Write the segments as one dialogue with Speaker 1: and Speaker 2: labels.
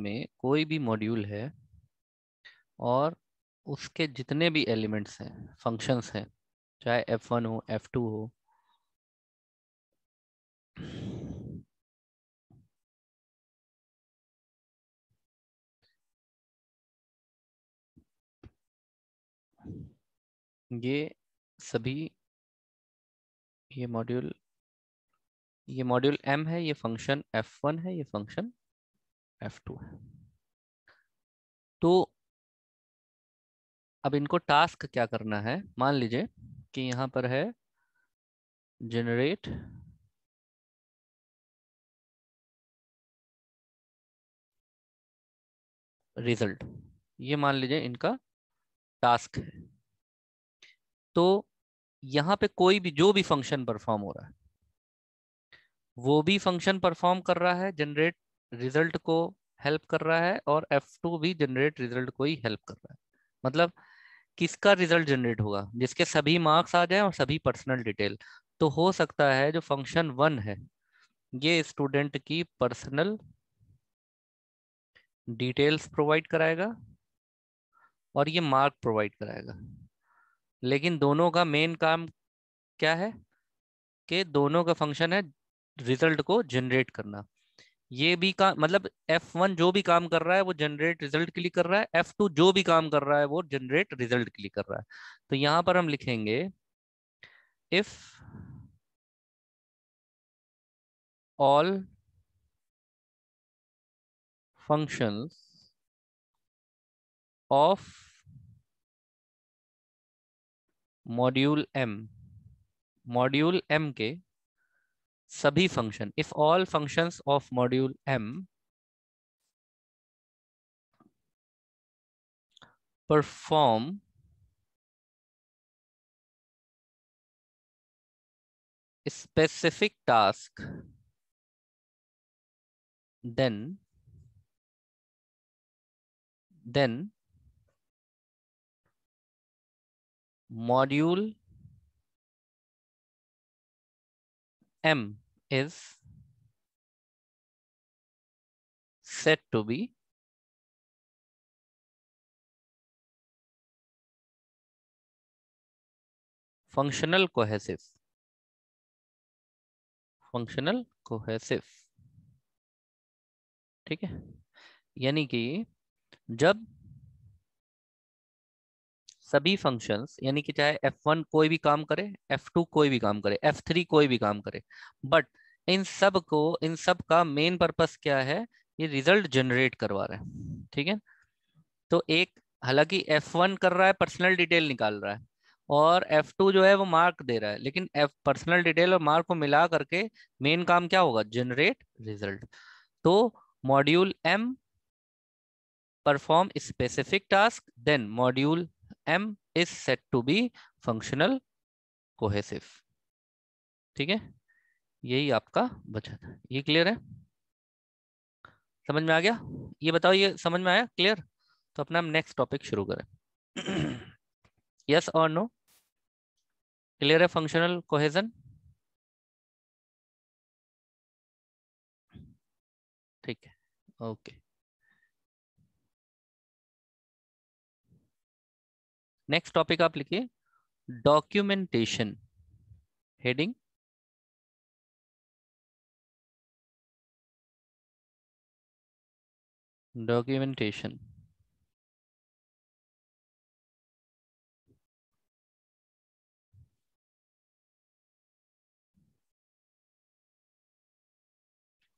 Speaker 1: में कोई भी मॉड्यूल है और उसके जितने भी एलिमेंट्स
Speaker 2: हैं फंक्शंस हैं चाहे एफ वन हो एफ टू हो ये सभी ये मॉड्यूल
Speaker 1: ये मॉड्यूल एम है ये फंक्शन एफ वन है ये फंक्शन एफ टू तो अब इनको टास्क
Speaker 2: क्या करना है मान लीजिए कि यहां पर है जनरेट रिजल्ट ये मान लीजिए इनका टास्क है
Speaker 1: तो यहां पे कोई भी जो भी फंक्शन परफॉर्म हो रहा है वो भी फंक्शन परफॉर्म कर रहा है जनरेट रिजल्ट को हेल्प कर रहा है और F2 भी जनरेट रिजल्ट को ही हेल्प कर रहा है मतलब किसका रिजल्ट जनरेट होगा जिसके सभी मार्क्स आ जाए और सभी पर्सनल डिटेल तो हो सकता है जो फंक्शन वन है ये स्टूडेंट की पर्सनल डिटेल्स प्रोवाइड कराएगा और ये मार्क प्रोवाइड कराएगा लेकिन दोनों का मेन काम क्या है कि दोनों का फंक्शन है रिजल्ट को जनरेट करना ये भी का मतलब F1 जो भी काम कर रहा है वो जनरेट रिजल्ट के लिए कर रहा है F2 जो भी काम कर रहा है वो जनरेट रिजल्ट के लिए कर रहा है
Speaker 2: तो यहां पर हम लिखेंगे if all functions of
Speaker 1: module M module M के sabhi function if all functions of module m
Speaker 2: perform a specific task then then module M is said to be functional cohesive. Functional cohesive. ठीक है
Speaker 1: यानी कि जब सभी functions यानी कि चाहे वन कोई भी काम करे एफ टू कोई भी काम करे एफ थ्री कोई भी काम करे बट इन सब को इन सब का मेन पर्पस क्या है ये रिजल्ट जनरेट करवा रहा है ठीक है तो एक हालांकि एफ वन कर रहा है पर्सनल डिटेल निकाल रहा है और एफ टू जो है वो मार्क दे रहा है लेकिन एफ पर्सनल डिटेल और मार्क को मिला करके मेन काम क्या होगा जनरेट रिजल्ट तो module M perform specific task then module m is said to be functional cohesive ठीक है यही आपका बचा था ये क्लियर है समझ में आ गया ये बताओ ये समझ में आया क्लियर तो अपना हम नेक्स्ट टॉपिक शुरू करें
Speaker 2: यस और नो क्लियर है फंक्शनल कोहेजन ठीक है ओके नेक्स्ट टॉपिक आप लिखिए डॉक्यूमेंटेशन हेडिंग डॉक्यूमेंटेशन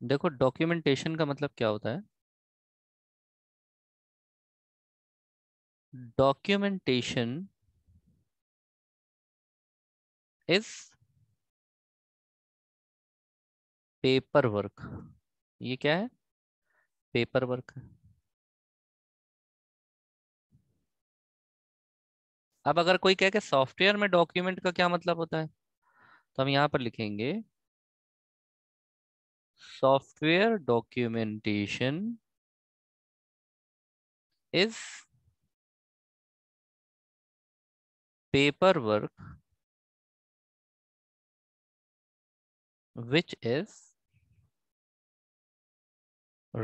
Speaker 2: देखो डॉक्यूमेंटेशन का मतलब क्या होता है documentation is पेपर वर्क ये क्या है पेपर वर्क अब अगर
Speaker 1: कोई कहे कि सॉफ्टवेयर में डॉक्यूमेंट का क्या मतलब होता है तो हम यहां पर लिखेंगे
Speaker 2: software documentation is paperwork which is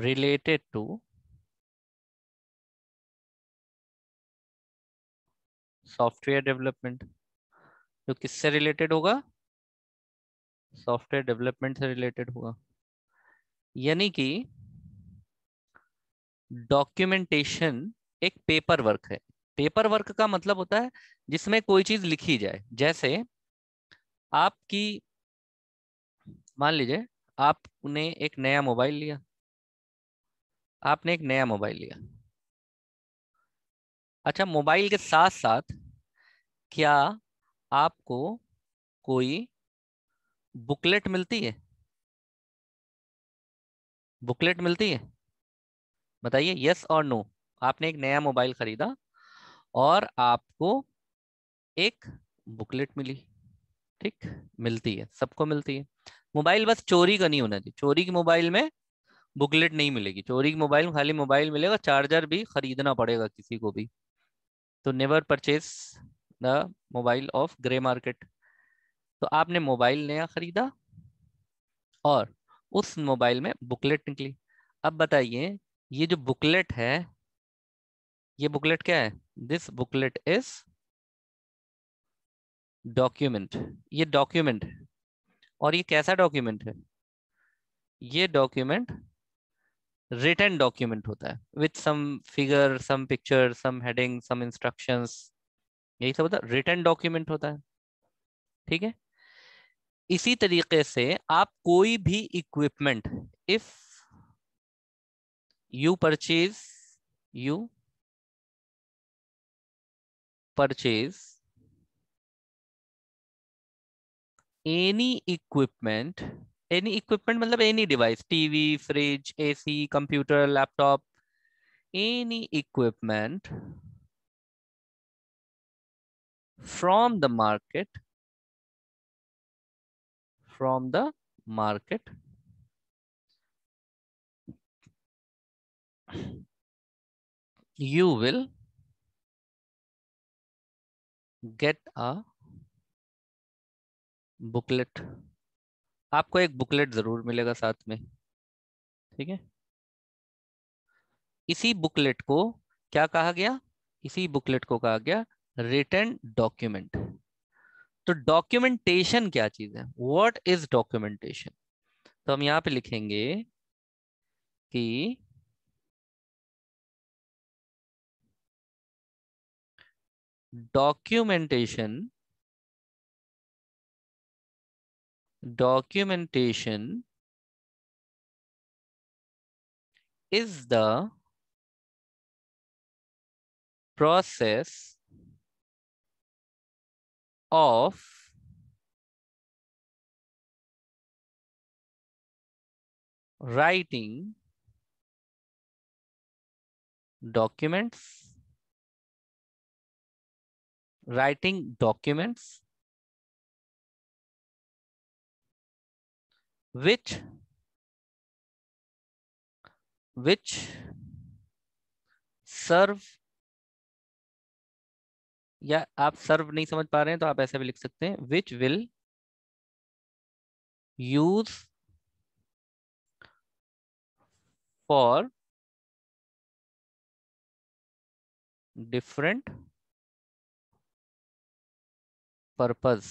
Speaker 2: related to software development जो किससे रिलेटेड होगा सॉफ्टवेयर
Speaker 1: डेवलपमेंट से रिलेटेड होगा यानी कि डॉक्यूमेंटेशन एक पेपर वर्क है पेपर वर्क का मतलब होता है जिसमें कोई चीज लिखी जाए जैसे आपकी मान लीजिए आपने एक नया मोबाइल लिया आपने एक नया मोबाइल लिया अच्छा मोबाइल के साथ साथ क्या आपको कोई बुकलेट मिलती है बुकलेट मिलती है बताइए यस और नो आपने एक नया मोबाइल खरीदा और आपको एक बुकलेट मिली ठीक मिलती है सबको मिलती है मोबाइल बस चोरी का नहीं होना चाहिए चोरी की मोबाइल में बुकलेट नहीं मिलेगी चोरी की मोबाइल में खाली मोबाइल मिलेगा चार्जर भी खरीदना पड़ेगा किसी को भी तो never purchase the mobile of grey market तो आपने मोबाइल नया खरीदा और उस मोबाइल में बुकलेट निकली अब बताइए ये जो बुकलेट है ये बुकलेट क्या है दिस बुकलेट इज डॉक्यूमेंट ये डॉक्यूमेंट और ये कैसा डॉक्यूमेंट है ये डॉक्यूमेंट रिटर्न डॉक्यूमेंट होता है with some figure some picture some heading some instructions यही सब होता है रिटर्न डॉक्यूमेंट होता है ठीक है इसी तरीके से आप कोई भी equipment if you purchase
Speaker 2: you purchase any equipment
Speaker 1: any equipment मतलब any device TV fridge AC computer laptop
Speaker 2: any equipment from the market from the market you will get a booklet आपको एक बुकलेट जरूर मिलेगा साथ में ठीक है
Speaker 1: इसी बुकलेट को क्या कहा गया इसी बुकलेट को कहा गया रिटर्न डॉक्यूमेंट तो डॉक्यूमेंटेशन क्या चीज है वॉट इज डॉक्यूमेंटेशन
Speaker 2: तो हम यहां पे लिखेंगे कि documentation documentation is the process of writing documents writing documents which which serve या आप
Speaker 1: सर्व नहीं समझ पा रहे हैं तो आप ऐसे भी लिख सकते हैं which will use
Speaker 2: for different purpose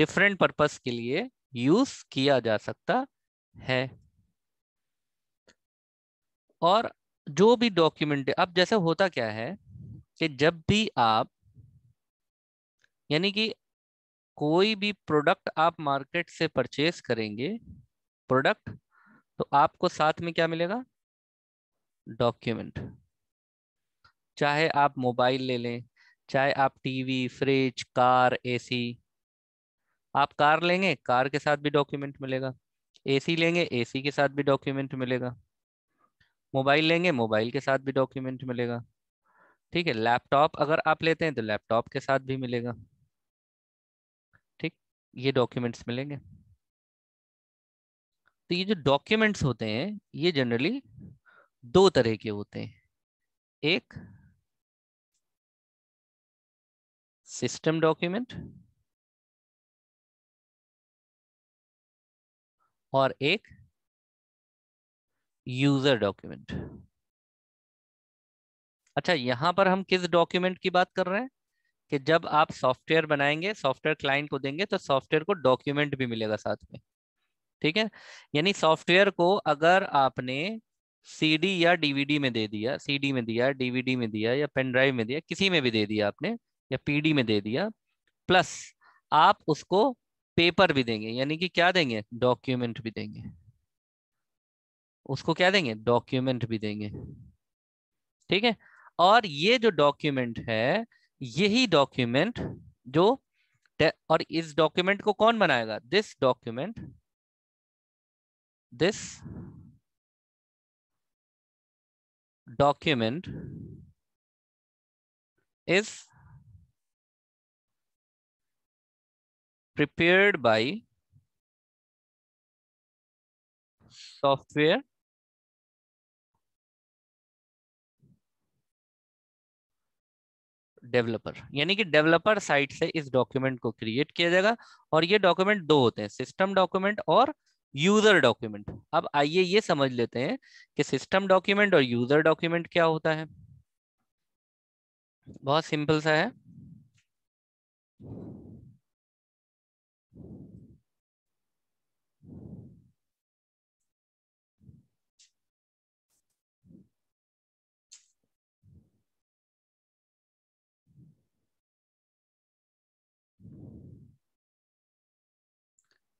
Speaker 2: different purpose के लिए
Speaker 1: यूज किया जा सकता है और जो भी डॉक्यूमेंट अब जैसे होता क्या है कि जब भी आप यानी कि कोई भी प्रोडक्ट आप मार्केट से परचेस करेंगे प्रोडक्ट तो आपको साथ में क्या मिलेगा डॉक्यूमेंट चाहे आप मोबाइल ले लें चाहे आप टीवी फ्रिज कार एसी आप कार लेंगे कार के साथ भी डॉक्यूमेंट मिलेगा एसी लेंगे एसी के साथ भी डॉक्यूमेंट मिलेगा मोबाइल लेंगे मोबाइल के साथ भी डॉक्यूमेंट मिलेगा ठीक है लैपटॉप अगर आप लेते हैं तो लैपटॉप के साथ भी मिलेगा ठीक ये डॉक्यूमेंट्स मिलेंगे तो ये जो डॉक्यूमेंट्स होते हैं ये जनरली
Speaker 2: दो तरह के होते हैं एक system document और एक यूजर डॉक्यूमेंट
Speaker 1: अच्छा यहां पर हम किस डॉक्यूमेंट की बात कर रहे हैं कि जब आप सॉफ्टवेयर बनाएंगे सॉफ्टवेयर क्लाइंट को देंगे तो सॉफ्टवेयर को डॉक्यूमेंट भी मिलेगा साथ में ठीक है यानी सॉफ्टवेयर को अगर आपने सीडी या डीवीडी में दे दिया सीडी में दिया डीवीडी में दिया या पेन ड्राइव में दिया किसी में भी दे दिया आपने या पीडी में दे दिया प्लस आप उसको पेपर भी देंगे यानी कि क्या देंगे डॉक्यूमेंट भी देंगे उसको क्या देंगे डॉक्यूमेंट भी देंगे ठीक है और ये जो डॉक्यूमेंट है यही डॉक्यूमेंट जो और इस डॉक्यूमेंट को कौन बनाएगा this document
Speaker 2: this document is prepared by software developer
Speaker 1: यानी कि डेवलपर साइट से इस डॉक्यूमेंट को क्रिएट किया जाएगा और ये डॉक्यूमेंट दो होते हैं सिस्टम डॉक्यूमेंट और यूजर डॉक्यूमेंट अब आइए ये समझ लेते हैं कि सिस्टम डॉक्यूमेंट और यूजर डॉक्यूमेंट क्या होता है बहुत सिंपल सा है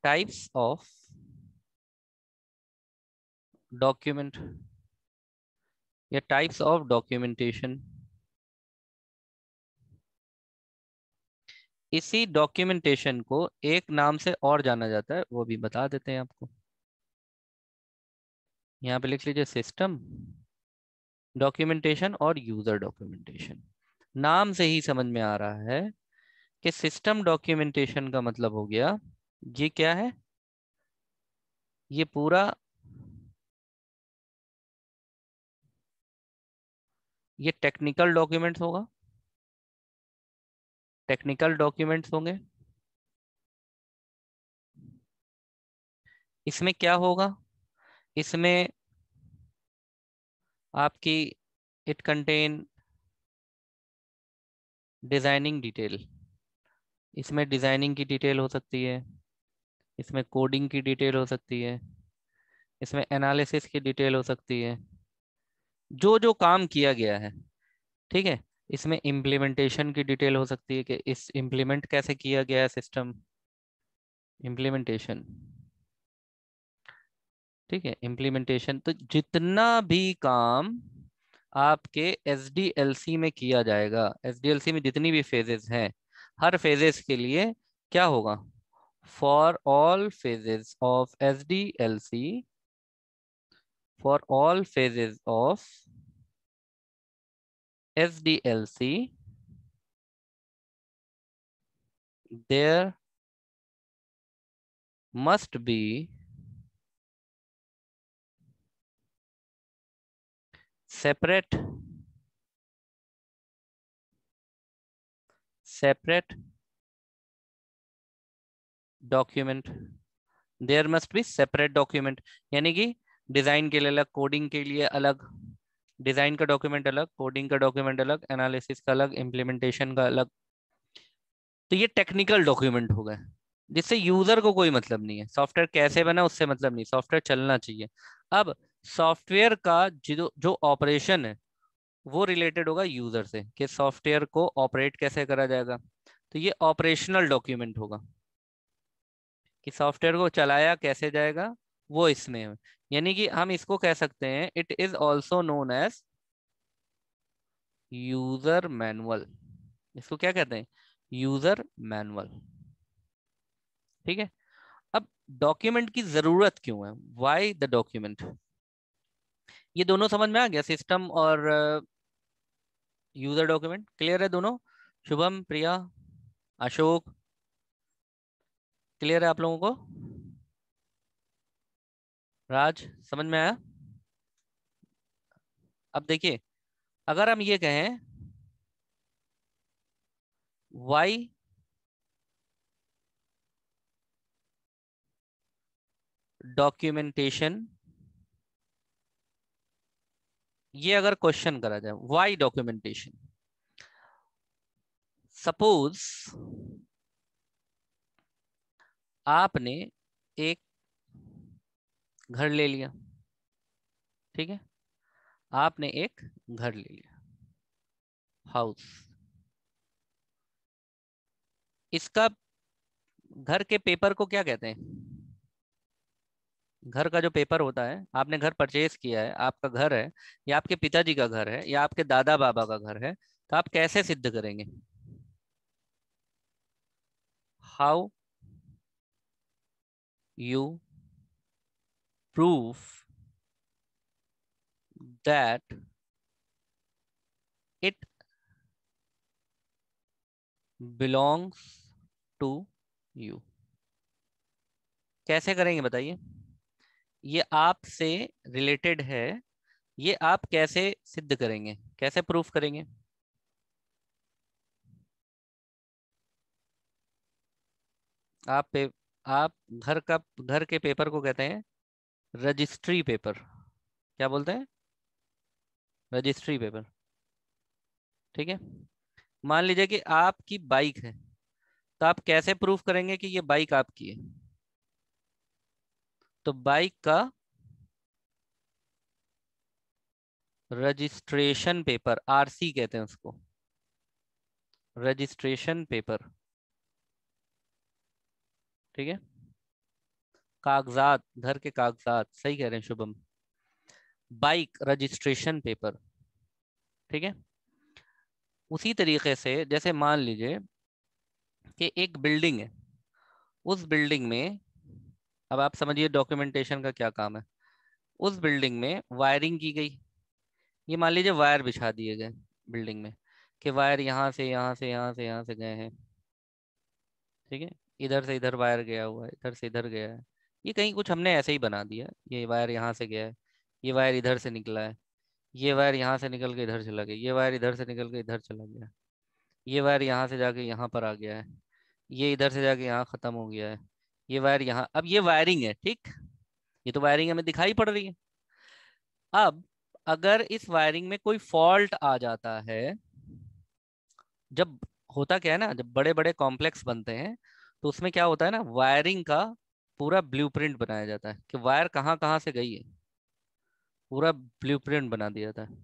Speaker 2: types of document
Speaker 1: या types of documentation इसी डॉक्यूमेंटेशन को एक नाम से और जाना जाता है वो भी बता देते हैं आपको यहां पे लिख लीजिए सिस्टम डॉक्यूमेंटेशन और यूजर डॉक्यूमेंटेशन नाम से ही समझ में आ रहा है कि सिस्टम डॉक्यूमेंटेशन का मतलब हो गया ये क्या है
Speaker 2: ये पूरा ये टेक्निकल डॉक्यूमेंट होगा टेक्निकल डॉक्यूमेंट्स होंगे
Speaker 1: इसमें क्या होगा इसमें आपकी इट कंटेन डिजाइनिंग डिटेल इसमें डिजाइनिंग की डिटेल हो सकती है इसमें कोडिंग की डिटेल हो सकती है इसमें एनालिसिस की डिटेल हो सकती है जो जो काम किया गया है ठीक है इसमें इम्प्लीमेंटेशन की डिटेल हो सकती है कि इस इम्प्लीमेंट कैसे किया गया है सिस्टम इम्प्लीमेंटेशन ठीक है इम्प्लीमेंटेशन तो जितना भी काम आपके एस डी एल सी में किया जाएगा एस डी एल सी में जितनी भी फेजेस हैं हर फेजेस के लिए क्या होगा for all phases of SDLC, for all phases
Speaker 2: of SDLC, there must be separate separate document
Speaker 1: there must be separate document यानी कि डिजाइन के लिए अलग कोडिंग के लिए अलग डिजाइन का डॉक्यूमेंट अलग कोडिंग का डॉक्यूमेंट अलग एनालिसिस का अलग इम्प्लीमेंटेशन का अलग तो ये टेक्निकल डॉक्यूमेंट हो गए जिससे यूजर को कोई मतलब नहीं है सॉफ्टवेयर कैसे बना उससे मतलब नहीं सॉफ्टवेयर चलना चाहिए अब सॉफ्टवेयर का जो जो ऑपरेशन है वो रिलेटेड होगा यूजर से कि सॉफ्टवेयर को ऑपरेट कैसे करा जाएगा तो ये ऑपरेशनल डॉक्यूमेंट होगा कि सॉफ्टवेयर को चलाया कैसे जाएगा वो इसमें यानी कि हम इसको कह सकते हैं it is also known as user manual इसको क्या कहते हैं यूजर मैनुअल ठीक है अब डॉक्यूमेंट की जरूरत क्यों है वाई द डॉक्यूमेंट ये दोनों समझ में आ गया सिस्टम और यूजर डॉक्यूमेंट क्लियर है दोनों शुभम प्रिया अशोक क्लियर है आप लोगों को राज समझ में आया अब देखिए अगर हम ये कहें y डॉक्यूमेंटेशन ये अगर क्वेश्चन करा जाए वाई डॉक्यूमेंटेशन सपोज आपने एक घर ले लिया ठीक है आपने एक घर ले लिया हाउस इसका घर के पेपर को क्या कहते हैं घर का जो पेपर होता है आपने घर परचेज किया है आपका घर है या आपके पिताजी का घर है या आपके दादा बाबा का घर है तो आप कैसे सिद्ध करेंगे how you prove that it belongs to you. कैसे करेंगे बताइए ये आपसे रिलेटेड है ये आप कैसे सिद्ध करेंगे कैसे प्रूफ करेंगे आप पे आप घर का घर के पेपर को कहते हैं रजिस्ट्री पेपर क्या बोलते हैं रजिस्ट्री पेपर ठीक है मान लीजिए कि आपकी बाइक है तो आप कैसे प्रूफ करेंगे कि ये बाइक आपकी है तो बाइक का रजिस्ट्रेशन पेपर आरसी कहते हैं उसको रजिस्ट्रेशन पेपर ठीक है कागजात घर के कागजात सही कह रहे हैं शुभम बाइक रजिस्ट्रेशन पेपर ठीक है उसी तरीके से जैसे मान लीजिए कि एक बिल्डिंग है उस बिल्डिंग में अब आप समझिए डॉक्यूमेंटेशन का क्या काम है उस बिल्डिंग में वायरिंग की गई ये मान लीजिए वायर बिछा दिए गए बिल्डिंग में कि वायर यहाँ से यहाँ से यहाँ से यहाँ से गए हैं ठीक है इधर से इधर वायर गया हुआ है इधर से इधर गया है ये कहीं कुछ हमने ऐसे ही बना दिया ये वायर यहाँ से गया है ये वायर इधर से निकला है ये वायर यहाँ से निकल के इधर चला गया ये वायर इधर से निकल के इधर चला गया ये वायर यहाँ से जाके यहाँ पर आ गया है ये इधर से जाके यहाँ ख़त्म हो गया है ये वायर यहाँ अब ये वायरिंग है ठीक ये तो वायरिंग हमें दिखाई पड़ रही है अब अगर इस वायरिंग में कोई फॉल्ट आ जाता है जब होता क्या है ना जब बड़े बड़े कॉम्प्लेक्स बनते हैं तो उसमें क्या होता है ना वायरिंग का पूरा ब्लूप्रिंट बनाया जाता है कि वायर कहाँ कहाँ से गई है पूरा ब्लूप्रिंट बना दिया जाता है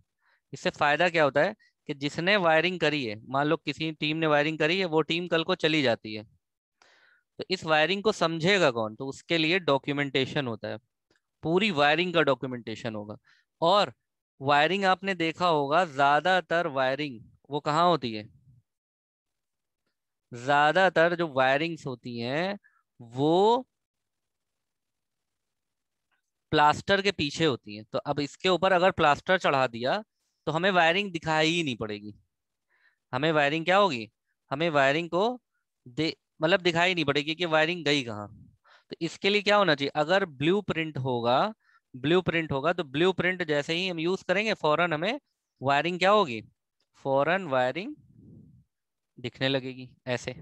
Speaker 1: इससे फायदा क्या होता है कि जिसने वायरिंग करी है मान लो किसी टीम ने वायरिंग करी है वो टीम कल को चली जाती है तो इस वायरिंग को समझेगा कौन तो उसके लिए डॉक्यूमेंटेशन होता है पूरी वायरिंग का डॉक्यूमेंटेशन होगा और वायरिंग आपने देखा होगा ज्यादातर वायरिंग वो कहाँ होती है ज्यादातर जो वायरिंग्स होती हैं वो प्लास्टर के पीछे होती हैं तो अब इसके ऊपर अगर प्लास्टर चढ़ा दिया तो हमें वायरिंग दिखाई ही नहीं पड़ेगी हमें वायरिंग क्या होगी हमें वायरिंग को दे मतलब दिखाई नहीं पड़ेगी कि वायरिंग गई कहाँ तो इसके लिए क्या होना चाहिए अगर ब्लू प्रिंट होगा ब्लू प्रिंट होगा तो ब्लू प्रिंट जैसे ही हम यूज करेंगे फॉरन हमें वायरिंग क्या होगी फॉरन वायरिंग दिखने लगेगी ऐसे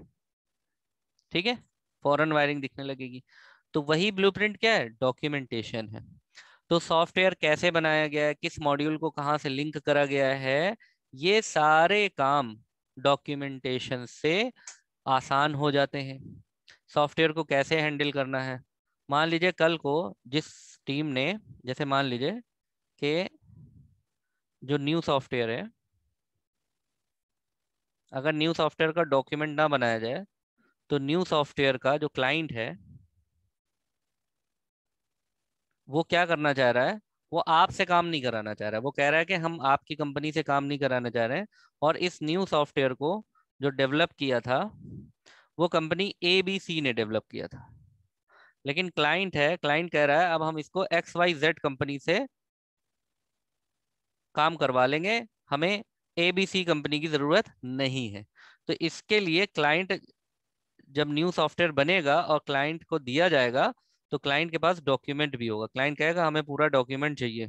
Speaker 1: ठीक है फॉरन वायरिंग दिखने लगेगी तो वही ब्लूप्रिंट क्या है डॉक्यूमेंटेशन है तो सॉफ्टवेयर कैसे बनाया गया है किस मॉड्यूल को कहाँ से लिंक करा गया है ये सारे काम डॉक्यूमेंटेशन से आसान हो जाते हैं सॉफ्टवेयर को कैसे हैंडल करना है मान लीजिए कल को जिस टीम ने जैसे मान लीजिए कि जो न्यू सॉफ्टवेयर है अगर न्यू सॉफ्टवेयर का डॉक्यूमेंट ना बनाया जाए तो न्यू सॉफ्टवेयर का जो क्लाइंट है वो क्या करना चाह रहा है वो आपसे काम नहीं कराना चाह रहा है वो कह रहा है कि हम आपकी कंपनी से काम नहीं कराना चाह रहे हैं और इस न्यू सॉफ्टवेयर को जो डेवलप किया था वो कंपनी ए बी सी ने डेवलप किया था लेकिन क्लाइंट है क्लाइंट कह रहा है अब हम इसको एक्स वाई जेड कंपनी से काम करवा लेंगे हमें एबीसी कंपनी की जरूरत नहीं है तो इसके लिए क्लाइंट जब न्यू सॉफ्टवेयर बनेगा और क्लाइंट को दिया जाएगा तो क्लाइंट के पास डॉक्यूमेंट भी होगा क्लाइंट कहेगा हमें पूरा डॉक्यूमेंट चाहिए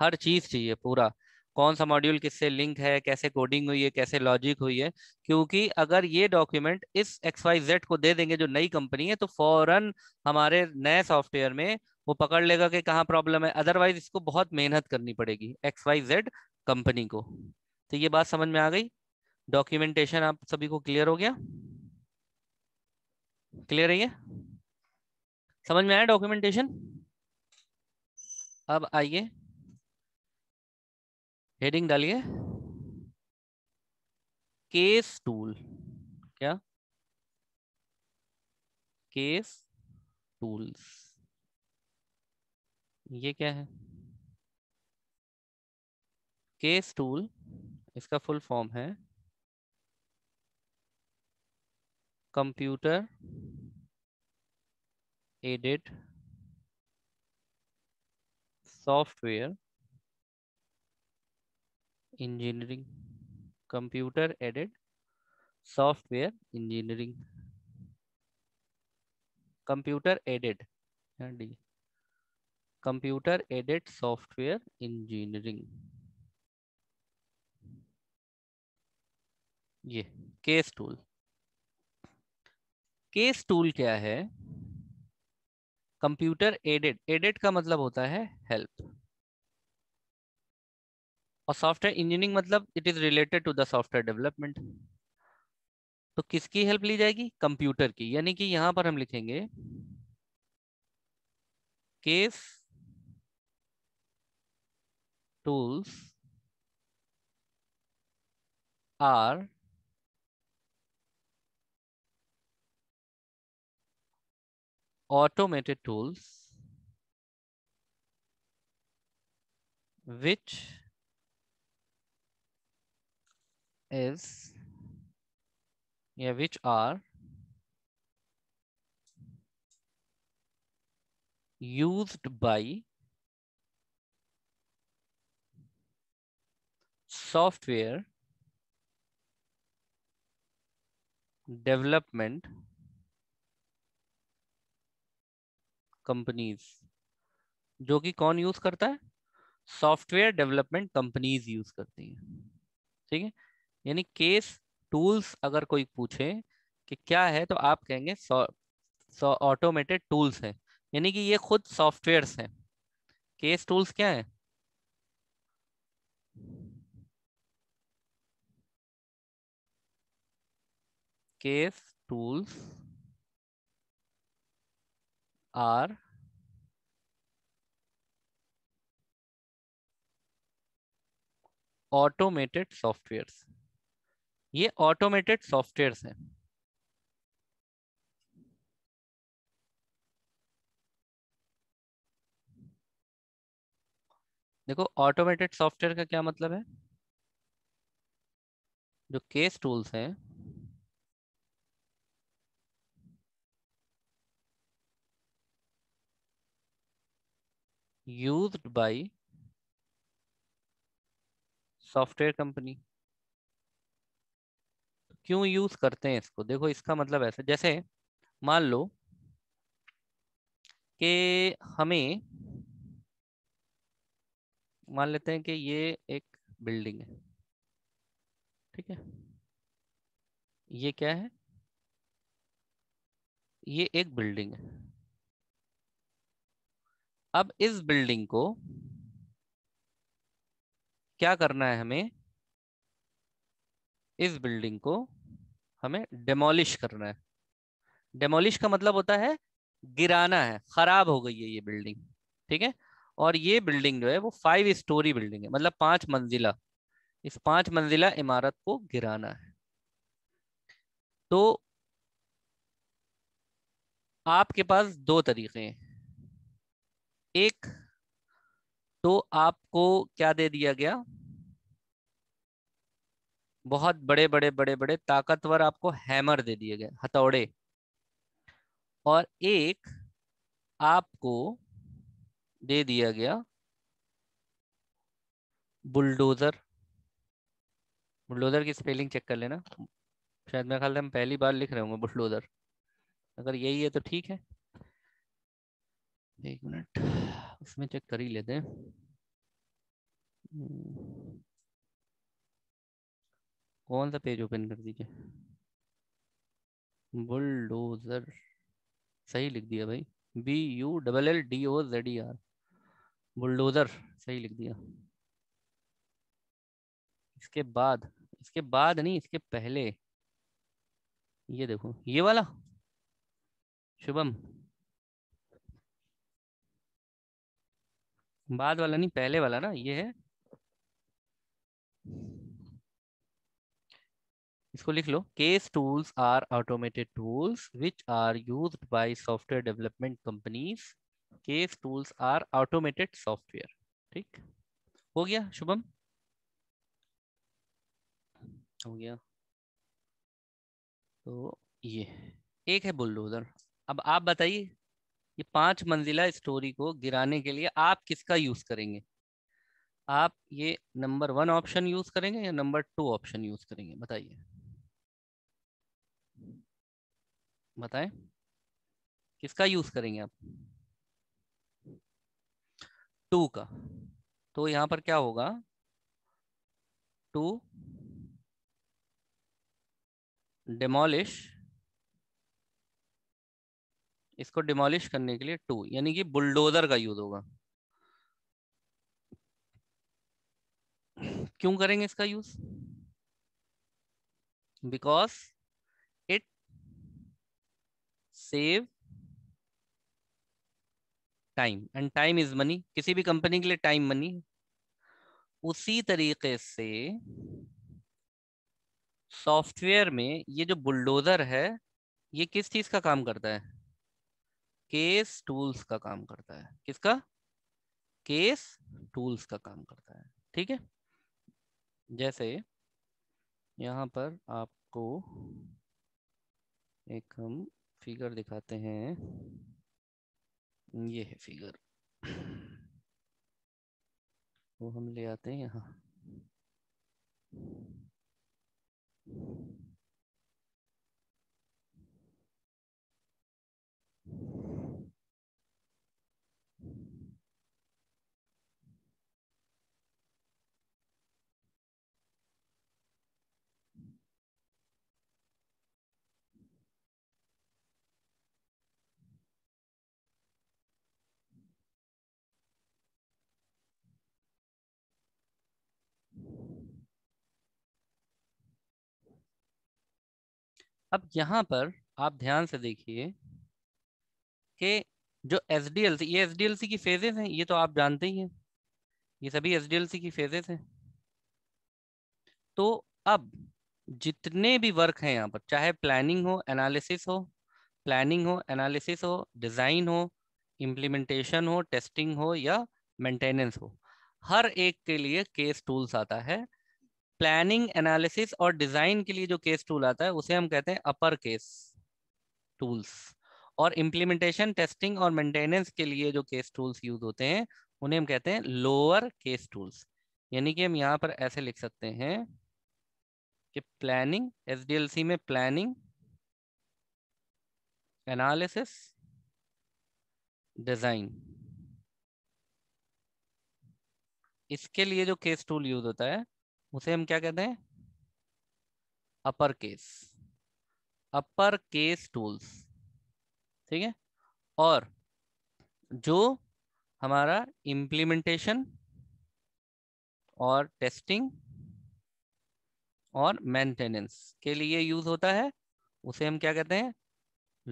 Speaker 1: हर चीज चाहिए पूरा कौन सा मॉड्यूल किससे लिंक है कैसे कोडिंग हुई है कैसे लॉजिक हुई है क्योंकि अगर ये डॉक्यूमेंट इस एक्स वाई जेड को दे देंगे जो नई कंपनी है तो फौरन हमारे नए सॉफ्टवेयर में वो पकड़ लेगा कि कहाँ प्रॉब्लम है अदरवाइज इसको बहुत मेहनत करनी पड़ेगी एक्स वाई जेड कंपनी को तो ये बात समझ में आ गई डॉक्यूमेंटेशन आप सभी को क्लियर हो गया क्लियर है ये समझ में आया डॉक्यूमेंटेशन अब आइए हेडिंग डालिए केस टूल क्या केस टूल्स ये क्या है केस टूल इसका फुल फॉर्म है computer aided software engineering computer aided software engineering computer edit D computer aided software engineering ये केस टूल केस टूल क्या है कंप्यूटर एडेड एडेड का मतलब होता है हेल्प और सॉफ्टवेयर इंजीनियरिंग मतलब it is related to the software development तो किसकी हेल्प ली जाएगी कंप्यूटर की यानी कि यहां पर हम लिखेंगे case tools are automated tools which is yeah which are used by software development companies जो कि कौन यूज करता है सॉफ्टवेयर डेवलपमेंट कंपनीज यूज करती हैं ठीक है यानी केस टूल्स अगर कोई पूछे कि क्या है तो आप कहेंगे ऑटोमेटेड टूल्स है यानी कि ये खुद सॉफ्टवेयर्स हैं केस टूल्स क्या है case tools are automated software ये ऑटोमेटेड सॉफ्टवेयर हैं देखो ऑटोमेटेड सॉफ्टवेयर का क्या मतलब है जो केस टूल्स हैं used by सॉफ्टवेयर कंपनी क्यों यूज करते हैं इसको देखो इसका मतलब ऐसा जैसे मान लो कि हमें मान लेते हैं कि ये एक बिल्डिंग है ठीक है ये क्या है ये एक बिल्डिंग है अब इस बिल्डिंग को क्या करना है हमें इस बिल्डिंग को हमें डेमोलिश करना है डेमोलिश का मतलब होता है गिराना है खराब हो गई है ये बिल्डिंग ठीक है और ये बिल्डिंग जो है वो फाइव स्टोरी बिल्डिंग है मतलब पांच मंजिला इस पांच मंजिला इमारत को गिराना है तो आपके पास दो तरीके हैं एक तो आपको क्या दे दिया गया बहुत बड़े बड़े बड़े बड़े ताकतवर आपको हैमर दे दिए गए हथौड़े और एक आपको दे दिया गया बुलडोजर बुलडोजर की स्पेलिंग चेक कर लेना शायद मेरा ख्याल हम पहली बार लिख रहे होंगे बुलडोजर अगर यही है तो ठीक है एक मिनट इसमें चेक कर ही लेते हैं
Speaker 2: हम्म।
Speaker 1: कौन सा पेज ओपन कर दीजिए बुलडोजर सही लिख दिया भाई B U double L D O Z E R bulldozer सही लिख दिया इसके बाद इसके बाद नहीं इसके पहले ये देखो ये वाला शुभम बाद वाला नहीं पहले वाला ना ये है इसको लिख लो case tools are automated tools which are used by software development companies case tools are automated software ठीक हो गया शुभम हो गया तो ये एक है बुलडोजर अब आप बताइए ये पांच मंजिला स्टोरी को गिराने के लिए आप किसका यूज करेंगे आप ये नंबर वन ऑप्शन यूज करेंगे या नंबर टू ऑप्शन यूज करेंगे बताइए बताएं किसका यूज करेंगे आप टू का तो यहां पर क्या होगा टू डिमोलिश इसको डिमोलिश करने के लिए टू यानी कि बुलडोजर का यूज होगा क्यों करेंगे इसका use because it save time and time is money किसी भी कंपनी के लिए टाइम मनी उसी तरीके से सॉफ्टवेयर में ये जो बुलडोजर है ये किस चीज का काम करता है केस टूल्स का काम करता है किसका केस टूल्स का काम करता है ठीक है जैसे यहाँ पर आपको एक हम फिगर दिखाते हैं ये है फिगर वो हम ले आते हैं यहाँ अब यहाँ पर आप ध्यान से देखिए कि जो एस डी एल सी ये एस डी एल सी की फेजेस हैं ये तो आप जानते ही हैं ये सभी एस डी एल सी की फेजेस हैं तो अब जितने भी वर्क हैं यहाँ पर चाहे प्लानिंग हो एनालिसिस हो प्लानिंग हो एनालिसिस हो डिज़ाइन हो इम्प्लीमेंटेशन हो टेस्टिंग हो या मेंटेनेंस हो हर एक के लिए केस टूल्स आता है प्लानिंग एनालिसिस और डिजाइन के लिए जो केस टूल आता है उसे हम कहते हैं अपर केस टूल्स और इम्प्लीमेंटेशन टेस्टिंग और मेंटेनेंस के लिए जो केस टूल्स यूज होते हैं उन्हें हम कहते हैं लोअर केस टूल्स यानी कि हम यहाँ पर ऐसे लिख सकते हैं कि प्लानिंग एस में प्लानिंग एनालिसिस डिजाइन इसके लिए जो केस टूल यूज होता है उसे हम क्या कहते हैं upper case upper case tools ठीक है और जो हमारा इम्प्लीमेंटेशन और टेस्टिंग और मेंटेनेंस के लिए यूज होता है उसे हम क्या कहते हैं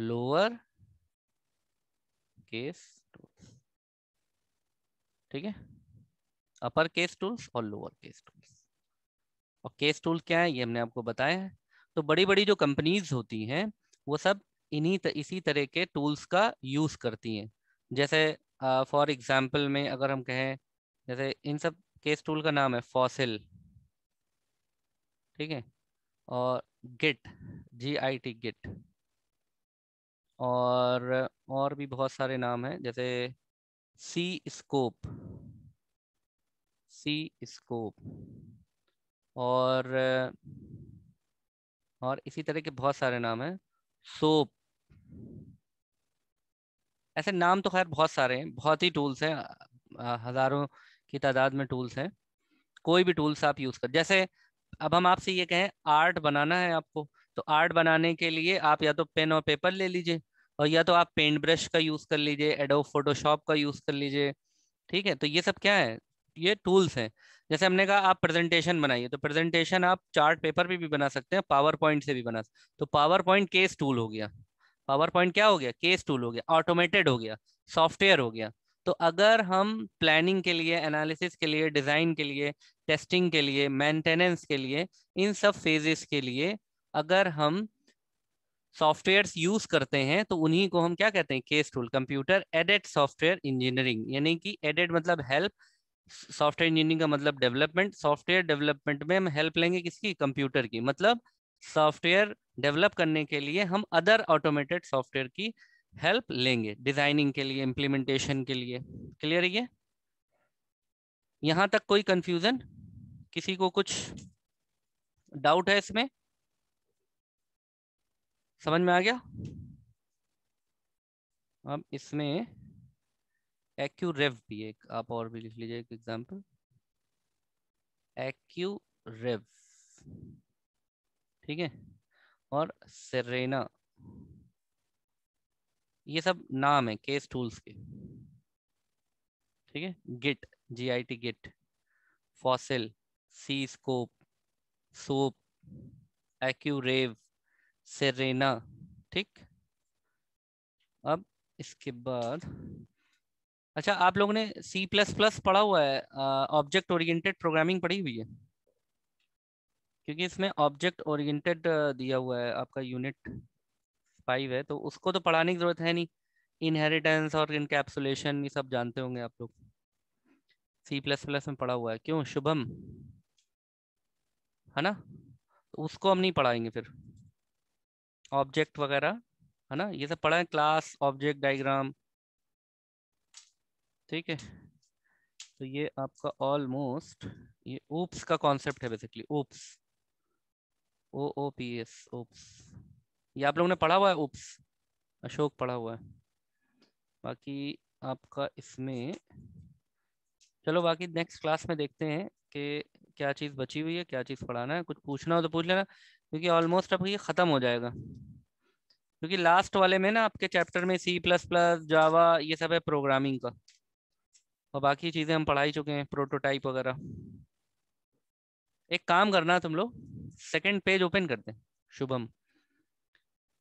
Speaker 1: लोअर केस टूल्स ठीक है अपर केस टूल्स और लोअर केस टूल्स और केस टूल क्या है ये हमने आपको बताया है तो बड़ी बड़ी जो कंपनीज होती हैं वो सब इन्हीं त, इसी तरह के टूल्स का यूज़ करती हैं जैसे फॉर uh, एग्जाम्पल में अगर हम कहें जैसे इन सब केस टूल का नाम है फॉसिल ठीक है और Git G I T Git और और भी बहुत सारे नाम हैं जैसे सी स्कोप सी स्कोप और और इसी तरह के बहुत सारे नाम हैं सोप ऐसे नाम तो खैर बहुत सारे हैं बहुत ही टूल्स हैं हज़ारों की तादाद में टूल्स हैं कोई भी टूल्स आप यूज़ कर जैसे अब हम आपसे ये कहें आर्ट बनाना है आपको तो आर्ट बनाने के लिए आप या तो पेन और पेपर ले लीजिए और या तो आप पेंट ब्रश का यूज़ कर लीजिए एडो फोटोशॉप का यूज़ कर लीजिए ठीक है तो ये सब क्या है ये टूल्स हैं जैसे हमने कहा आप प्रेजेंटेशन बनाइए तो प्रेजेंटेशन आप चार्ट पेपर भी, भी बना सकते हैं पावर पॉइंट से भी बना तो पावर पॉइंट केस टूल हो गया पावर पॉइंट क्या हो गया केस टूल हो गया ऑटोमेटेड हो गया सॉफ्टवेयर हो गया तो अगर हम प्लानिंग के लिए एनालिसिस के लिए डिज़ाइन के लिए टेस्टिंग के लिए मेंटेनेंस के लिए इन सब फेजेस के लिए अगर हम सॉफ्टवेयर्स यूज करते हैं तो उन्हीं को हम क्या कहते हैं case tool computer aided software engineering यानी कि एडेड मतलब हेल्प सॉफ्टवेयर इंजीनियरिंग का मतलब डेवलपमेंट सॉफ्टवेयर डेवलपमेंट में हम हेल्प लेंगे किसकी कंप्यूटर की मतलब सॉफ्टवेयर डेवलप करने के लिए हम अदर ऑटोमेटेड सॉफ्टवेयर की हेल्प लेंगे डिजाइनिंग के लिए इम्प्लीमेंटेशन के लिए क्लियर है ये यहाँ तक कोई कंफ्यूजन किसी को कुछ डाउट है इसमें समझ में आ गया अब इसमें एक्यूरेव भी एक आप और भी लिख लीजिए एक एग्जांपल एक्यूरेव ठीक है और सेरेना ये सब नाम है केस टूल्स के ठीक है Git G I T Git Fossil Cscope soap AccuRev Serena ठीक अब इसके बाद अच्छा आप लोगों ने सी प्लस प्लस पढ़ा हुआ है ऑब्जेक्ट ओरिएंटेड प्रोग्रामिंग पढ़ी हुई है क्योंकि इसमें ऑब्जेक्ट ओरिएंटेड दिया हुआ है आपका यूनिट फाइव है तो उसको तो पढ़ाने की जरूरत है नहीं इनहेरिटेंस और इनकेप्सुलेशन ये सब जानते होंगे आप लोग सी प्लस प्लस में पढ़ा हुआ है क्यों शुभम है ना तो उसको हम नहीं पढ़ाएंगे फिर ऑब्जेक्ट वगैरह है ना ये सब पढ़ा है क्लास ऑब्जेक्ट डाइग्राम ठीक है तो ये आपका ऑलमोस्ट ये ओप्स का कॉन्सेप्ट है basically oops O O P S oops ये आप लोगों ने पढ़ा हुआ है ओप्स अशोक पढ़ा हुआ है बाकी आपका इसमें चलो बाकी नेक्स्ट क्लास में देखते हैं कि क्या चीज़ बची हुई है क्या चीज़ पढ़ाना है कुछ पूछना हो तो पूछ लेना क्योंकि ऑलमोस्ट अब ये ख़त्म हो जाएगा क्योंकि लास्ट वाले में ना आपके चैप्टर में सी प्लस प्लस जावा ये सब है प्रोग्रामिंग का और बाकी चीज़ें हम पढ़ा ही चुके हैं प्रोटोटाइप वगैरह एक काम करना तुम लोग सेकेंड पेज ओपन करते हैं शुभम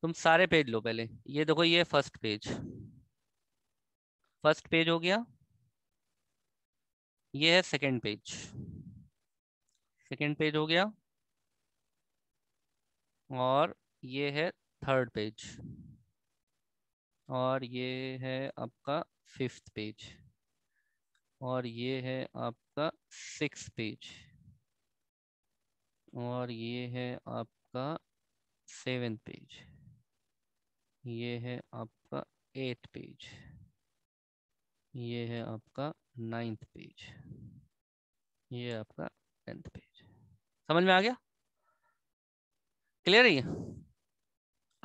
Speaker 1: तुम सारे पेज लो पहले ये देखो ये फर्स्ट पेज फर्स्ट पेज हो गया ये है सेकेंड पेज सेकेंड पेज हो गया और ये है थर्ड पेज और ये है आपका फिफ्थ पेज और ये है आपका सिक्स पेज और ये है आपका सेवन पेज ये है आपका एट पेज ये है आपका नाइन्थ पेज ये आपका टेंथ पेज समझ में आ गया क्लियर है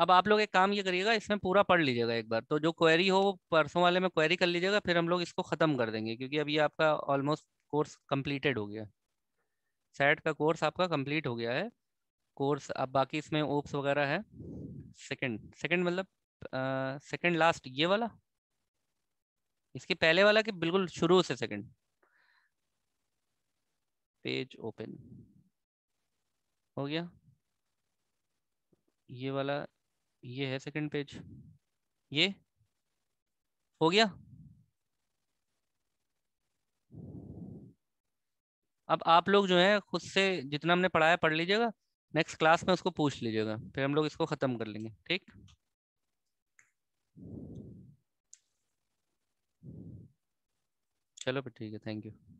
Speaker 1: अब आप लोग एक काम ये करिएगा इसमें पूरा पढ़ लीजिएगा एक बार तो जो क्वेरी हो परसों वाले में क्वेरी कर लीजिएगा फिर हम लोग इसको ख़त्म कर देंगे क्योंकि अब ये आपका ऑलमोस्ट कोर्स कंप्लीटेड हो गया सेट का कोर्स आपका कंप्लीट हो गया है कोर्स अब बाकी इसमें ओप्स वगैरह है सेकंड सेकंड मतलब सेकंड लास्ट ये वाला इसके पहले वाला कि बिल्कुल शुरू से सेकंड पेज ओपन हो गया ये वाला ये है सेकंड पेज ये हो गया अब आप लोग जो है खुद से जितना हमने पढ़ाया पढ़ लीजिएगा नेक्स्ट क्लास में उसको पूछ लीजिएगा फिर हम लोग इसको ख़त्म कर लेंगे ठीक चलो फिर ठीक है थैंक यू